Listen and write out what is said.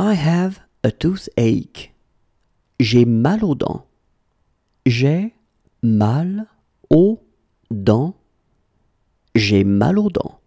I have a toothache. J'ai mal aux dents. J'ai mal aux dents. J'ai mal aux dents.